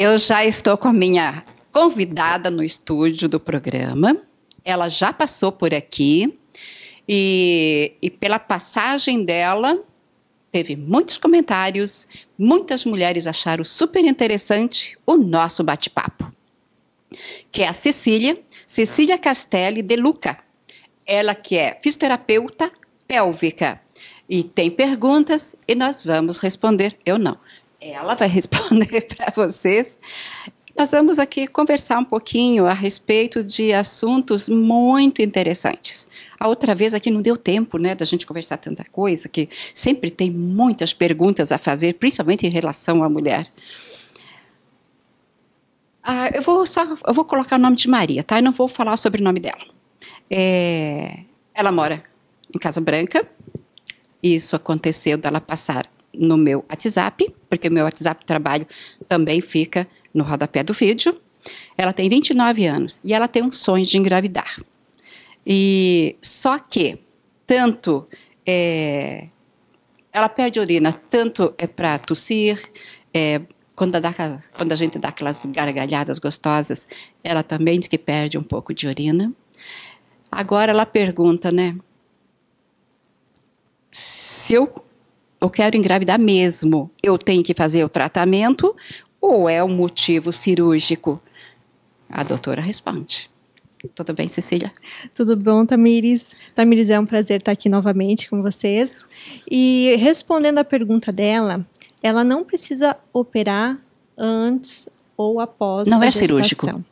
Eu já estou com a minha convidada no estúdio do programa. Ela já passou por aqui e, e pela passagem dela teve muitos comentários, muitas mulheres acharam super interessante o nosso bate-papo. Que é a Cecília, Cecília Castelli de Luca. Ela que é fisioterapeuta pélvica e tem perguntas e nós vamos responder. Eu não. Ela vai responder para vocês. Nós vamos aqui conversar um pouquinho a respeito de assuntos muito interessantes. A outra vez aqui não deu tempo, né, da gente conversar tanta coisa, que sempre tem muitas perguntas a fazer, principalmente em relação à mulher. Ah, eu vou só, eu vou colocar o nome de Maria, tá? Eu não vou falar sobre o nome dela. É, ela mora em Casa Branca. Isso aconteceu dela passar no meu WhatsApp, porque o meu WhatsApp trabalho também fica no rodapé do vídeo. Ela tem 29 anos e ela tem um sonho de engravidar. E só que tanto é, ela perde urina, tanto é para tossir, é, quando, dá, quando a gente dá aquelas gargalhadas gostosas, ela também diz que perde um pouco de urina. Agora ela pergunta, né? Se eu eu quero engravidar mesmo, eu tenho que fazer o tratamento ou é um motivo cirúrgico? A doutora responde. Tudo bem, Cecília? Tudo bom, Tamires. Tamires, é um prazer estar aqui novamente com vocês. E respondendo à pergunta dela, ela não precisa operar antes ou após não a é gestação. Cirúrgico.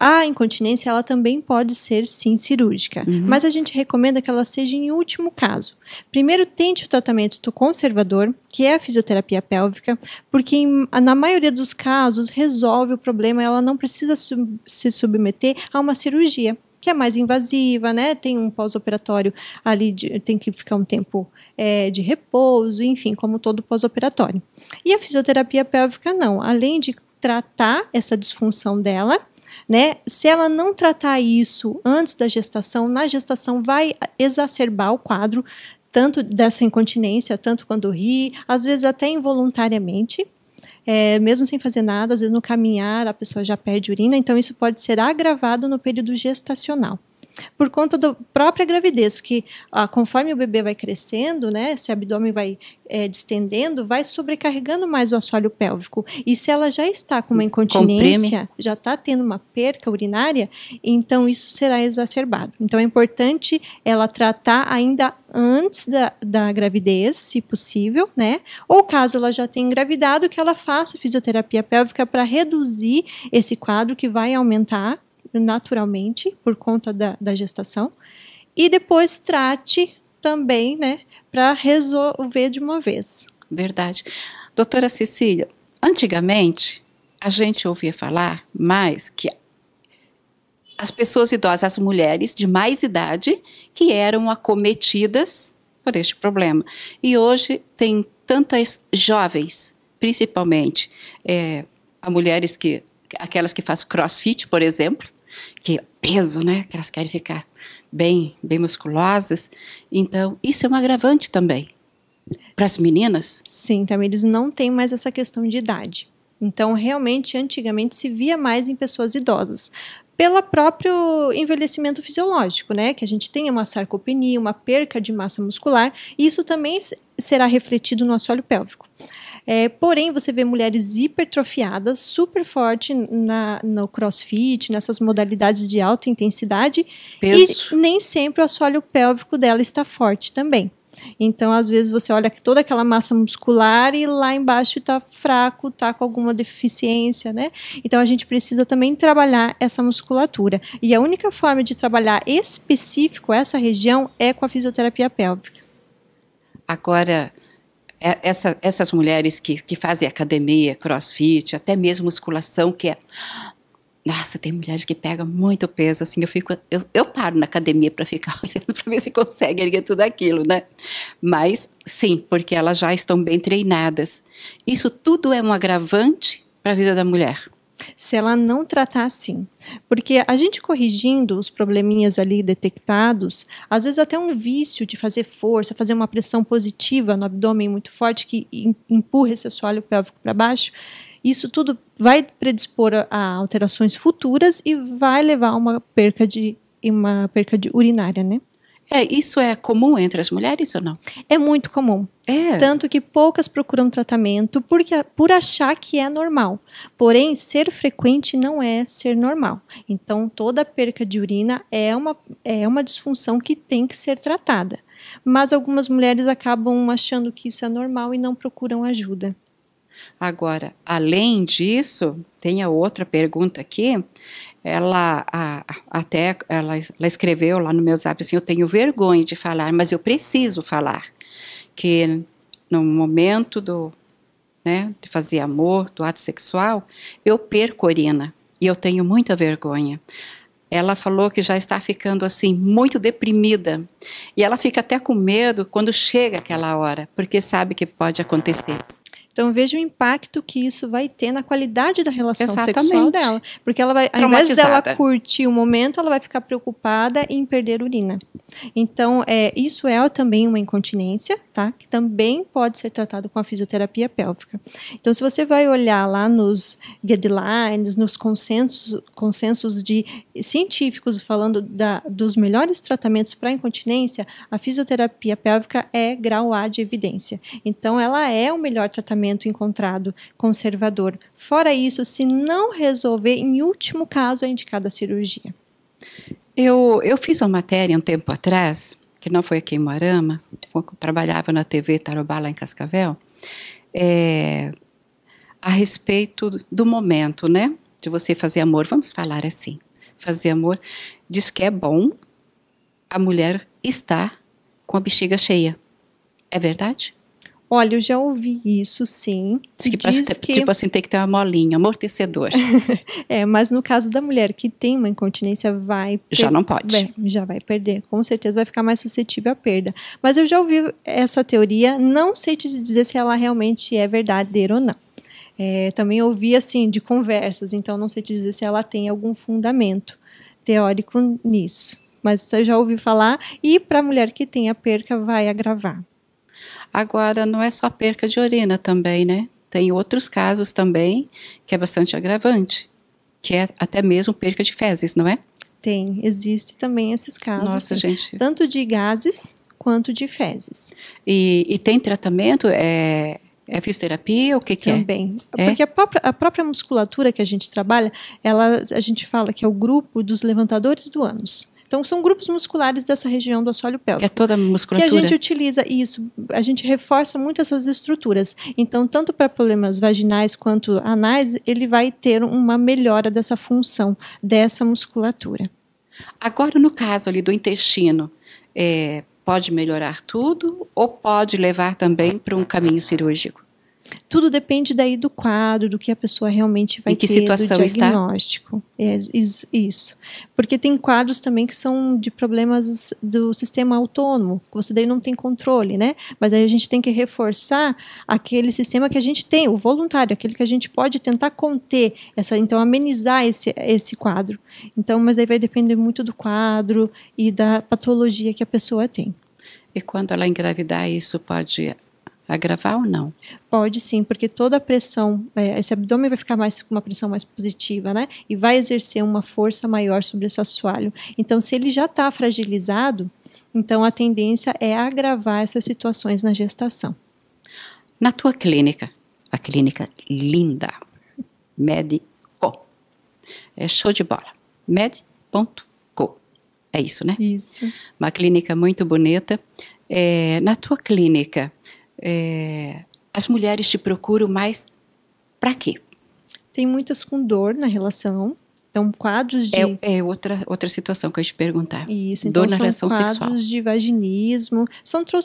A incontinência ela também pode ser sim cirúrgica, uhum. mas a gente recomenda que ela seja em último caso. Primeiro tente o tratamento do conservador, que é a fisioterapia pélvica, porque em, na maioria dos casos resolve o problema, ela não precisa se submeter a uma cirurgia que é mais invasiva, né? Tem um pós-operatório ali, de, tem que ficar um tempo é, de repouso, enfim, como todo pós-operatório. E a fisioterapia pélvica não, além de tratar essa disfunção dela, né? Se ela não tratar isso antes da gestação, na gestação vai exacerbar o quadro tanto dessa incontinência, tanto quando ri, às vezes até involuntariamente, é, mesmo sem fazer nada, às vezes no caminhar a pessoa já perde urina, então isso pode ser agravado no período gestacional por conta da própria gravidez, que ah, conforme o bebê vai crescendo, né, esse abdômen vai é, distendendo, vai sobrecarregando mais o assoalho pélvico. E se ela já está com uma incontinência, Comprime. já está tendo uma perca urinária, então isso será exacerbado. Então é importante ela tratar ainda antes da, da gravidez, se possível, né? Ou caso ela já tenha engravidado, que ela faça fisioterapia pélvica para reduzir esse quadro que vai aumentar naturalmente por conta da, da gestação e depois trate também, né, para resolver de uma vez. Verdade. Doutora Cecília, antigamente a gente ouvia falar mais que as pessoas idosas, as mulheres de mais idade, que eram acometidas por este problema. E hoje tem tantas jovens, principalmente é, mulheres que aquelas que fazem crossfit, por exemplo, que é peso, né? Que elas querem ficar bem, bem musculosas. Então, isso é um agravante também para as meninas. Sim, também eles não têm mais essa questão de idade. Então, realmente, antigamente se via mais em pessoas idosas pelo próprio envelhecimento fisiológico, né? Que a gente tenha uma sarcopenia, uma perca de massa muscular, e isso também será refletido no nosso pélvico. É, porém, você vê mulheres hipertrofiadas, super forte na, no crossfit, nessas modalidades de alta intensidade. Peso. E nem sempre o assoalho pélvico dela está forte também. Então, às vezes, você olha toda aquela massa muscular e lá embaixo está fraco, está com alguma deficiência, né? Então, a gente precisa também trabalhar essa musculatura. E a única forma de trabalhar específico essa região é com a fisioterapia pélvica. Agora, é, essa, essas mulheres que, que fazem academia, crossfit, até mesmo musculação, que é. Nossa, tem mulheres que pegam muito peso, assim, eu fico, eu, eu paro na academia para ficar olhando para ver se consegue erguer tudo aquilo, né? Mas sim, porque elas já estão bem treinadas. Isso tudo é um agravante para a vida da mulher se ela não tratar assim. Porque a gente corrigindo os probleminhas ali detectados, às vezes até um vício de fazer força, fazer uma pressão positiva no abdômen muito forte que empurra esse assoalho pélvico para baixo, isso tudo vai predispor a, alterações futuras e vai levar a uma perca de uma perca de urinária, né? É, isso é comum entre as mulheres ou não? É muito comum. É. Tanto que poucas procuram tratamento porque, por achar que é normal. Porém, ser frequente não é ser normal. Então, toda perca de urina é uma, é uma disfunção que tem que ser tratada. Mas algumas mulheres acabam achando que isso é normal e não procuram ajuda. Agora, além disso, tem a outra pergunta aqui ela a, até ela, ela, escreveu lá no meu zap assim, eu tenho vergonha de falar, mas eu preciso falar. Que no momento do, né, de fazer amor, do ato sexual, eu perco urina e eu tenho muita vergonha. Ela falou que já está ficando assim muito deprimida e ela fica até com medo quando chega aquela hora, porque sabe que pode acontecer. Então veja o impacto que isso vai ter na qualidade da relação Exatamente. sexual dela. Porque ela vai, ao invés dela curtir o momento, ela vai ficar preocupada em perder urina. Então, é, isso é também uma incontinência, tá? Que também pode ser tratado com a fisioterapia pélvica. Então, se você vai olhar lá nos guidelines, nos consensos, consensos de científicos falando da, dos melhores tratamentos para incontinência, a fisioterapia pélvica é grau A de evidência. Então, ela é o melhor tratamento encontrado conservador. Fora isso, se não resolver, em último caso é indicada a cirurgia. Eu, eu fiz uma matéria um tempo atrás, que não foi aqui em Moarama, trabalhava na TV Tarobá, lá em Cascavel, é, a respeito do momento, né? De você fazer amor, vamos falar assim. Fazer amor diz que é bom a mulher estar com a bexiga cheia. É verdade? Olha, eu já ouvi isso, sim. Diz que, diz que... Tipo assim, tem que ter uma molinha, amortecedor. é, mas no caso da mulher que tem uma incontinência, vai... Per... Já não pode. É, já vai perder, com certeza vai ficar mais suscetível à perda. Mas eu já ouvi essa teoria, não sei te dizer se ela realmente é verdadeira ou não. É, também ouvi, assim, de conversas, então não sei te dizer se ela tem algum fundamento teórico nisso. Mas eu já ouvi falar, e para a mulher que tem a perca, vai agravar. Agora, não é só perca de urina também, né? Tem outros casos também que é bastante agravante, que é até mesmo perca de fezes, não é? Tem, existe também esses casos. Nossa, assim, gente. Tanto de gases quanto de fezes. E, e tem tratamento? É, é fisioterapia? O que, que é? Também. é? Porque a própria, a própria musculatura que a gente trabalha, ela, a gente fala que é o grupo dos levantadores do ânus. Então, são grupos musculares dessa região do assoalho pélvico. É toda a musculatura. Que a gente utiliza isso, a gente reforça muito essas estruturas. Então, tanto para problemas vaginais quanto anais, ele vai ter uma melhora dessa função, dessa musculatura. Agora, no caso ali do intestino, é, pode melhorar tudo ou pode levar também para um caminho cirúrgico? Tudo depende daí do quadro, do que a pessoa realmente vai em que ter, situação do diagnóstico. Está? É, isso. Porque tem quadros também que são de problemas do sistema autônomo, que você daí não tem controle, né? Mas aí a gente tem que reforçar aquele sistema que a gente tem, o voluntário, aquele que a gente pode tentar conter, essa, então amenizar esse, esse quadro. Então, mas aí vai depender muito do quadro e da patologia que a pessoa tem. E quando ela engravidar, isso pode Agravar ou não? Pode sim, porque toda a pressão, é, esse abdômen vai ficar mais com uma pressão mais positiva, né? E vai exercer uma força maior sobre esse assoalho. Então, se ele já está fragilizado, então a tendência é agravar essas situações na gestação. Na tua clínica, a clínica linda, Medico, é show de bola. Med.co. É isso, né? Isso. Uma clínica muito bonita. É, na tua clínica, é, as mulheres te procuram mais para quê? Tem muitas com dor na relação. Então, quadros de. É, é, outra, outra situação que eu ia te perguntar. Isso, então, dor na relação quadros sexual. de vaginismo. São tr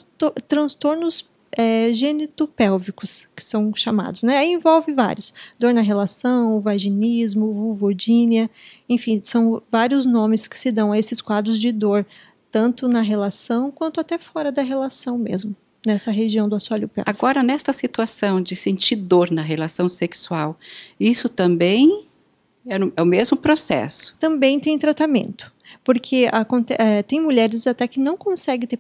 transtornos é, genitopélvicos, que são chamados, né? Aí envolve vários. Dor na relação, vaginismo, vulvodínia, enfim, são vários nomes que se dão a esses quadros de dor, tanto na relação quanto até fora da relação mesmo nessa região do assoalho pélvico. Agora, nesta situação de sentir dor na relação sexual, isso também é, é o mesmo processo? Também tem tratamento porque a, é, tem mulheres até que não conseguem ter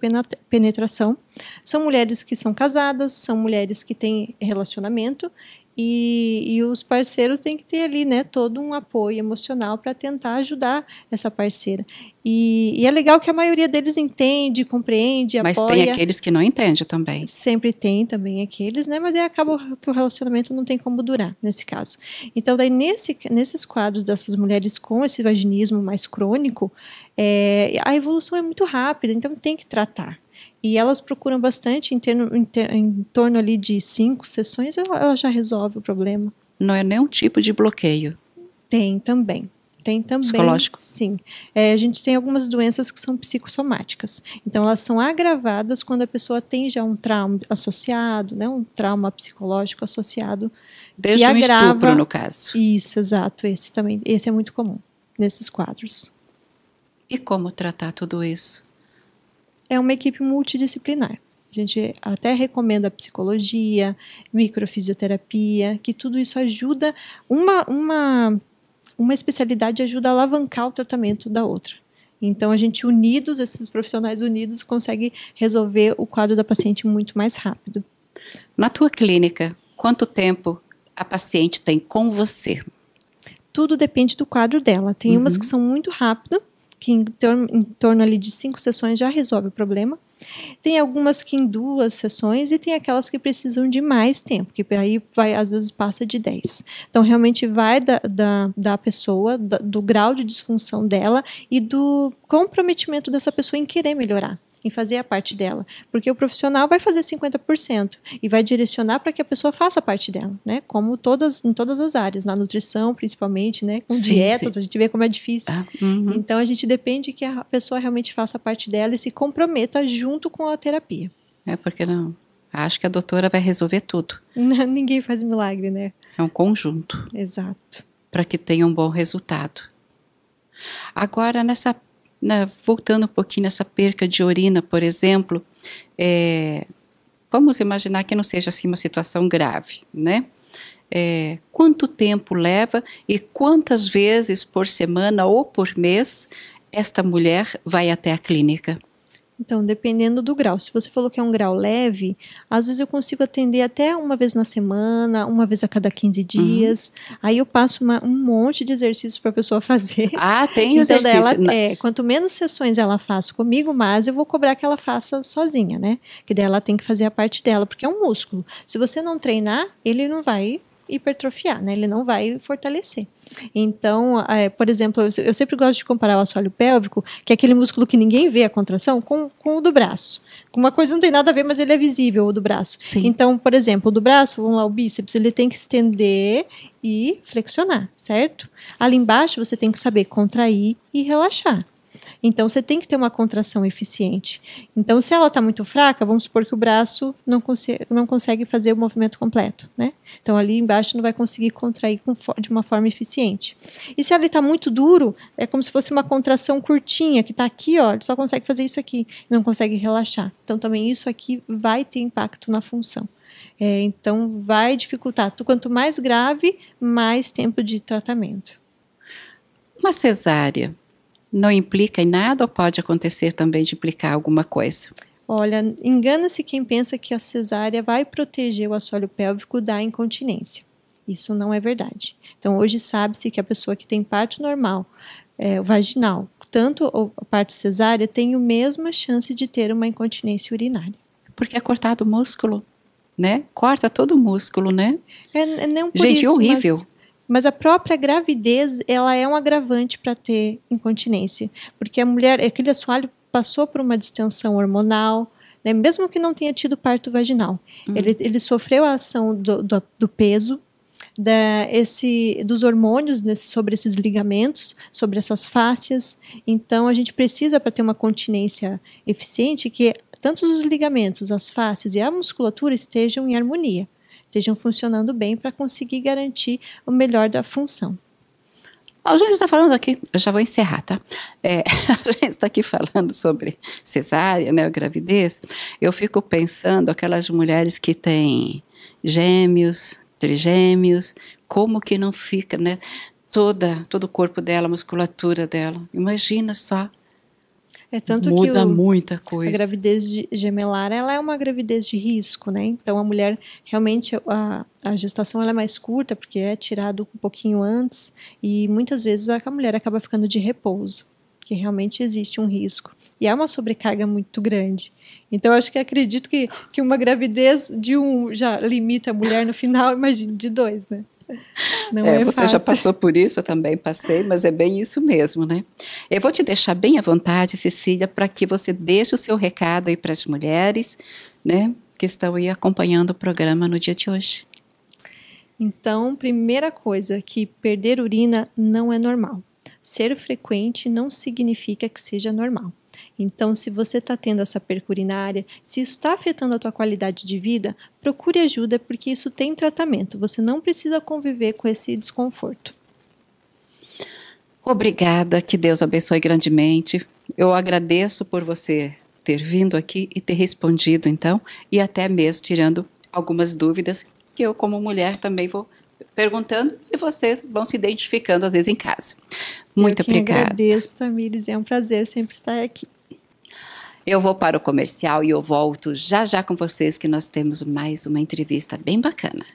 penetração, são mulheres que são casadas, são mulheres que têm relacionamento e, e os parceiros têm que ter ali, né, todo um apoio emocional para tentar ajudar essa parceira. E, e, é legal que a maioria deles entende, compreende, Mas apoia. Mas tem aqueles que não entendem também. Sempre tem também aqueles, né? Mas aí acaba que o relacionamento não tem como durar, nesse caso. Então, daí, nesse, nesses quadros dessas mulheres com esse vaginismo mais crônico, é, a evolução é muito rápida, então tem que tratar. E elas procuram bastante, em, termo, em, ter, em torno ali de cinco sessões, ela, ela já resolve o problema. Não é nenhum tipo de bloqueio. Tem também. Tem também. Psicológico. Sim. É, a gente tem algumas doenças que são psicossomáticas. Então, elas são agravadas quando a pessoa tem já um trauma associado, né, um trauma psicológico associado. Desde que um agrava... estupro, no caso. Isso, exato. Esse também. Esse é muito comum nesses quadros. E como tratar tudo isso? é uma equipe multidisciplinar. A gente até recomenda psicologia, microfisioterapia, que tudo isso ajuda, uma, uma, uma especialidade ajuda a alavancar o tratamento da outra. Então, a gente unidos, esses profissionais unidos, consegue resolver o quadro da paciente muito mais rápido. Na tua clínica, quanto tempo a paciente tem com você? Tudo depende do quadro dela. Tem uhum. umas que são muito rápidas, que em, em torno ali de cinco sessões já resolve o problema. Tem algumas que em duas sessões e tem aquelas que precisam de mais tempo, que aí vai, às vezes passa de 10. Então, realmente vai da, da, da pessoa, da, do grau de disfunção dela e do comprometimento dessa pessoa em querer melhorar em fazer a parte dela, porque o profissional vai fazer 50% e vai direcionar para que a pessoa faça a parte dela, né? Como todas em todas as áreas, na nutrição principalmente, né? Com sim, dietas, sim. a gente vê como é difícil. Ah, uhum. Então a gente depende que a pessoa realmente faça a parte dela e se comprometa junto com a terapia. É porque não acho que a doutora vai resolver tudo. ninguém faz milagre, né? É um conjunto. Exato. Para que tenha um bom resultado. Agora, nessa né, voltando um pouquinho nessa perca de urina, por exemplo, é, vamos imaginar que não seja assim uma situação grave, né? É, quanto tempo leva e quantas vezes por semana ou por mês esta mulher vai até a clínica? Então, dependendo do grau. Se você falou que é um grau leve, às vezes eu consigo atender até uma vez na semana, uma vez a cada 15 uhum. dias. Uhum. Aí eu passo uma, um monte de exercícios para a pessoa fazer. Ah, tem então, exercício. Ela, né? é, quanto menos sessões ela faça comigo, mais eu vou cobrar que ela faça sozinha, né? Que daí ela tem que fazer a parte dela, porque é um músculo. Se você não treinar, ele não vai hipertrofiar, né? Ele não vai fortalecer. Então, é, por exemplo, eu, eu, sempre gosto de comparar o assoalho pélvico, que é aquele músculo que ninguém vê a contração, com, com o do braço. Uma coisa não tem nada a ver, mas ele é visível, o do braço. Sim. Então, por exemplo, o do braço, vamos lá, o bíceps, ele tem que estender e flexionar, certo? Ali embaixo, você tem que saber contrair e relaxar. Então você tem que ter uma contração eficiente. Então, se ela está muito fraca, vamos supor que o braço não, não consegue fazer o movimento completo, né? Então ali embaixo não vai conseguir contrair de uma forma eficiente. E se ele está muito duro, é como se fosse uma contração curtinha que está aqui, ó, ele só consegue fazer isso aqui, não consegue relaxar. Então também isso aqui vai ter impacto na função. É, então vai dificultar. Quanto mais grave, mais tempo de tratamento. Uma cesárea não implica em nada ou pode acontecer também de implicar alguma coisa? Olha, engana-se quem pensa que a cesárea vai proteger o assoalho pélvico da incontinência. Isso não é verdade. Então, hoje sabe-se que a pessoa que tem parto normal, é, vaginal, tanto o parto cesárea, tem a mesma chance de ter uma incontinência urinária. Porque é cortado o músculo, né? Corta todo o músculo, né? É, é não por Gente, isso, horrível. Mas mas a própria gravidez, ela é um agravante para ter incontinência, porque a mulher, aquele assoalho passou por uma distensão hormonal, né? mesmo que não tenha tido parto vaginal. Uhum. Ele, ele sofreu a ação do, do, do peso, da, esse, dos hormônios nesse, sobre esses ligamentos, sobre essas fáscias. Então, a gente precisa, para ter uma continência eficiente, que tanto os ligamentos, as fáscias e a musculatura estejam em harmonia estejam funcionando bem para conseguir garantir o melhor da função. A gente está falando aqui, eu já vou encerrar, tá? É, a gente está aqui falando sobre cesárea, né, gravidez. Eu fico pensando aquelas mulheres que têm gêmeos, trigêmeos, como que não fica, né? Toda, todo o corpo dela, a musculatura dela. Imagina só é tanto Muda que o, muita coisa. A gravidez gemelar, ela é uma gravidez de risco, né? Então a mulher realmente a, a gestação ela é mais curta porque é tirado um pouquinho antes e muitas vezes a, a mulher acaba ficando de repouso, que realmente existe um risco e é uma sobrecarga muito grande. Então acho que acredito que que uma gravidez de um já limita a mulher no final, imagina de dois, né? Não é, é você fácil. já passou por isso, eu também passei, mas é bem isso mesmo, né? Eu vou te deixar bem à vontade, Cecília, para que você deixe o seu recado aí para as mulheres, né, que estão aí acompanhando o programa no dia de hoje. Então, primeira coisa, que perder urina não é normal. Ser frequente não significa que seja normal. Então, se você está tendo essa percurinária, se isso está afetando a tua qualidade de vida, procure ajuda porque isso tem tratamento. Você não precisa conviver com esse desconforto. Obrigada, que Deus abençoe grandemente. Eu agradeço por você ter vindo aqui e ter respondido, então, e até mesmo tirando algumas dúvidas que eu, como mulher, também vou perguntando e vocês vão se identificando às vezes em casa. Muito eu obrigada. Agradeço, Tamires. É um prazer sempre estar aqui. Eu vou para o comercial e eu volto já já com vocês que nós temos mais uma entrevista bem bacana.